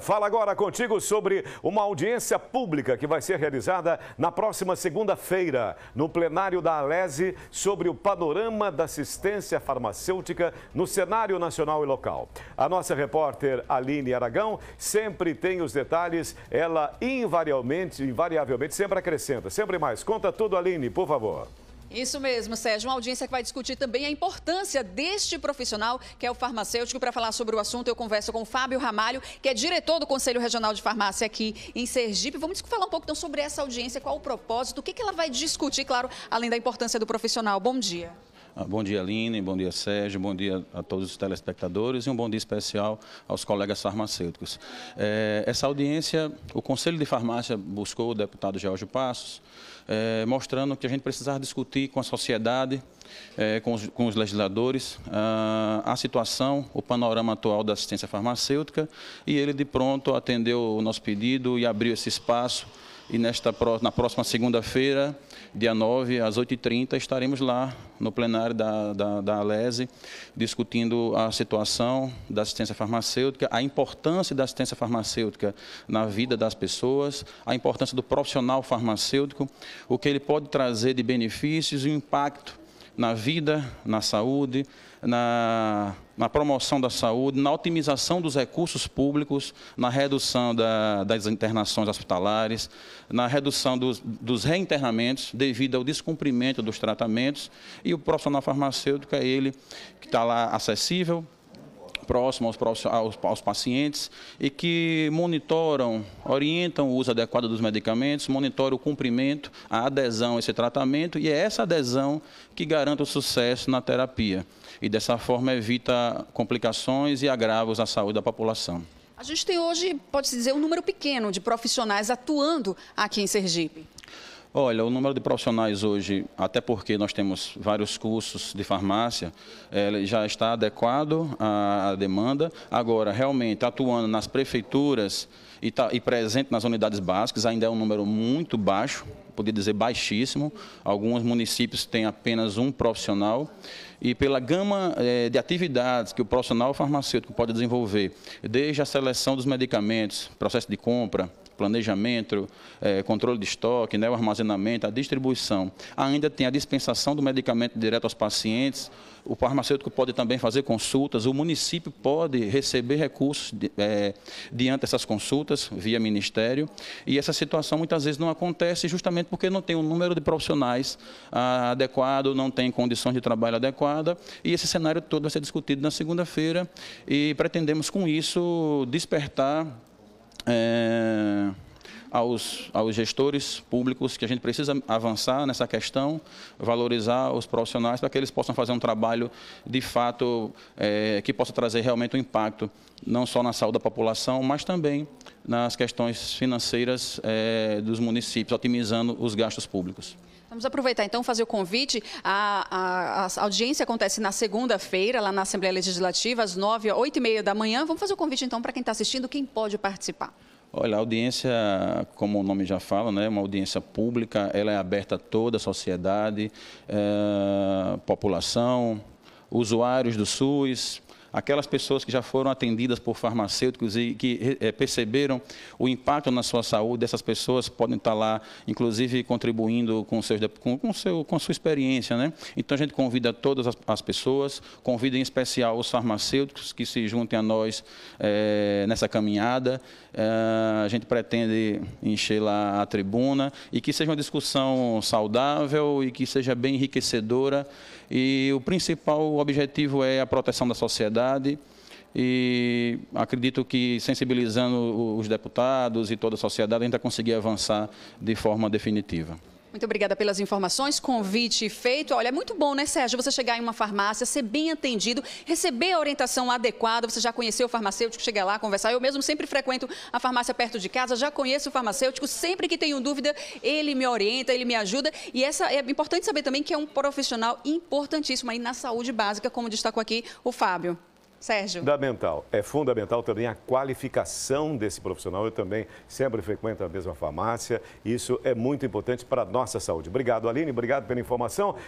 Fala agora contigo sobre uma audiência pública que vai ser realizada na próxima segunda-feira, no plenário da Alese, sobre o panorama da assistência farmacêutica no cenário nacional e local. A nossa repórter Aline Aragão sempre tem os detalhes, ela invariavelmente, invariavelmente sempre acrescenta, sempre mais. Conta tudo, Aline, por favor. Isso mesmo, Sérgio. Uma audiência que vai discutir também a importância deste profissional, que é o farmacêutico. Para falar sobre o assunto, eu converso com o Fábio Ramalho, que é diretor do Conselho Regional de Farmácia aqui em Sergipe. Vamos falar um pouco então sobre essa audiência, qual o propósito, o que ela vai discutir, claro, além da importância do profissional. Bom dia. Ah, bom dia, Aline, bom dia, Sérgio, bom dia a todos os telespectadores e um bom dia especial aos colegas farmacêuticos. É, essa audiência, o Conselho de Farmácia buscou o deputado George Passos é, mostrando que a gente precisava discutir com a sociedade, é, com, os, com, os, legisladores, a, ah, a, situação, o panorama atual da assistência farmacêutica, e ele de pronto atendeu o nosso pedido e abriu esse espaço e nesta, na próxima segunda-feira, dia 9, às 8h30, estaremos lá no plenário da, da, da Alese, discutindo a situação da assistência farmacêutica, a importância da assistência farmacêutica na vida das pessoas, a importância do profissional farmacêutico, o que ele pode trazer de benefícios e o impacto na vida, na saúde, na, na promoção da saúde, na otimização dos recursos públicos, na redução da, das internações hospitalares, na redução dos, dos reinternamentos devido ao descumprimento dos tratamentos. E o profissional farmacêutico é ele que está lá acessível, próximo aos, aos, aos pacientes e que monitoram, orientam o uso adequado dos medicamentos, monitoram o cumprimento, a adesão a esse tratamento e é essa adesão que garanta o sucesso na terapia. E dessa forma evita complicações e agravos à saúde da população. A gente tem hoje, pode-se dizer, um número pequeno de profissionais atuando aqui em Sergipe. Olha, o número de profissionais hoje, até porque nós temos vários cursos de farmácia, eh, já está adequado à demanda. Agora, realmente, atuando nas prefeituras e, tá, e presente nas unidades básicas, ainda é um número muito baixo, poderia dizer baixíssimo. Alguns municípios têm apenas um profissional e pela gama eh, de atividades que o profissional farmacêutico pode desenvolver, desde a seleção dos medicamentos, processo de compra, planejamento, eh, controle de estoque, né, o armazenamento, a distribuição. Ainda tem a dispensação do medicamento direto aos pacientes. O farmacêutico pode também fazer consultas. O município pode receber recursos de, eh, diante dessas consultas via ministério. E essa situação muitas vezes não acontece justamente porque não tem o um número de profissionais ah, adequado, não tem condições de trabalho adequadas adequada e esse cenário todo vai ser discutido na segunda-feira e pretendemos com isso despertar é, aos, aos gestores públicos que a gente precisa avançar nessa questão, valorizar os profissionais para que eles possam fazer um trabalho de fato é, que possa trazer realmente um impacto não só na saúde da população, mas também nas questões financeiras é, dos municípios, otimizando os gastos públicos. Vamos aproveitar então fazer o convite. A, a, a audiência acontece na segunda-feira, lá na Assembleia Legislativa, às 9 h 8 e meia da manhã. Vamos fazer o convite então para quem está assistindo, quem pode participar. Olha, a audiência, como o nome já fala, né, é uma audiência pública, ela é aberta a toda a sociedade, é, população, usuários do SUS, aquelas pessoas que já foram atendidas por farmacêuticos e que é, perceberam o impacto na sua saúde, essas pessoas podem estar lá, inclusive, contribuindo com, seus, com, com, seu, com sua experiência. Né? Então, a gente convida todas as, as pessoas, convida em especial os farmacêuticos que se juntem a nós é, nessa caminhada. É, a gente pretende encher lá a tribuna e que seja uma discussão saudável e que seja bem enriquecedora. E o principal objetivo é a proteção da sociedade e acredito que sensibilizando os deputados e toda a sociedade a gente vai conseguir avançar de forma definitiva. Muito obrigada pelas informações, convite feito. Olha, é muito bom, né, Sérgio, você chegar em uma farmácia, ser bem atendido, receber a orientação adequada. Você já conheceu o farmacêutico, chega lá, conversar. Eu mesmo sempre frequento a farmácia perto de casa, já conheço o farmacêutico. Sempre que tenho dúvida, ele me orienta, ele me ajuda. E essa é importante saber também que é um profissional importantíssimo aí na saúde básica, como destacou aqui o Fábio. Sérgio. Fundamental. É fundamental também a qualificação desse profissional. Eu também sempre frequento a mesma farmácia. Isso é muito importante para a nossa saúde. Obrigado, Aline. Obrigado pela informação.